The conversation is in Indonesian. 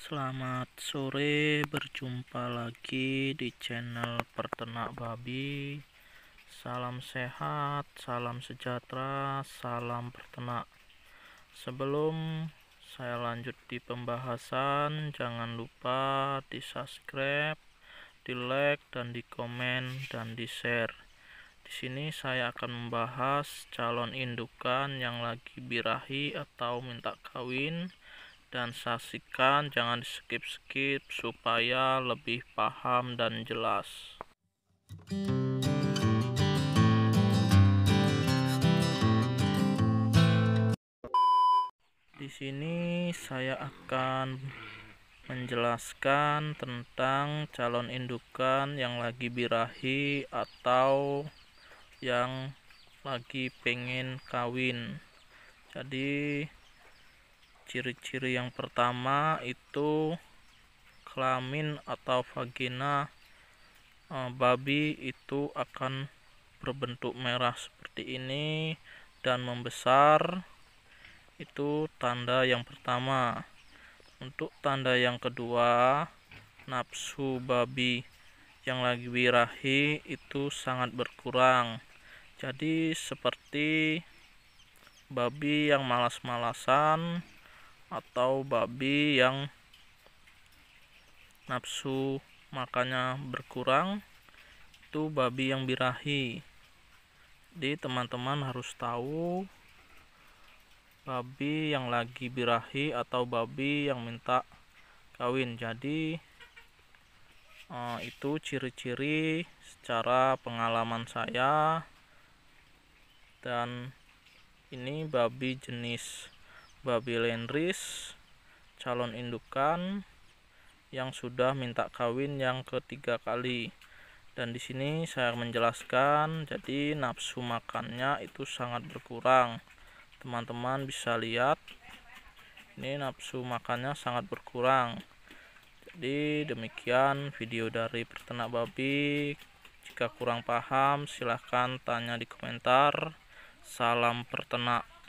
Selamat sore, berjumpa lagi di channel Pertenak Babi. Salam sehat, salam sejahtera, salam pertenak. Sebelum saya lanjut di pembahasan, jangan lupa di-subscribe, di-like dan di-komen dan di-share. Di sini saya akan membahas calon indukan yang lagi birahi atau minta kawin dan saksikan jangan di skip-skip supaya lebih paham dan jelas di sini saya akan menjelaskan tentang calon indukan yang lagi birahi atau yang lagi pengen kawin jadi ciri-ciri yang pertama itu kelamin atau vagina e, babi itu akan berbentuk merah seperti ini dan membesar itu tanda yang pertama untuk tanda yang kedua nafsu babi yang lagi birahi itu sangat berkurang jadi seperti babi yang malas-malasan atau babi yang nafsu makannya berkurang itu babi yang birahi jadi teman-teman harus tahu babi yang lagi birahi atau babi yang minta kawin jadi eh, itu ciri-ciri secara pengalaman saya dan ini babi jenis babi lenris calon indukan yang sudah minta kawin yang ketiga kali dan di sini saya menjelaskan jadi nafsu makannya itu sangat berkurang teman-teman bisa lihat ini nafsu makannya sangat berkurang jadi demikian video dari peternak babi jika kurang paham silahkan tanya di komentar salam peternak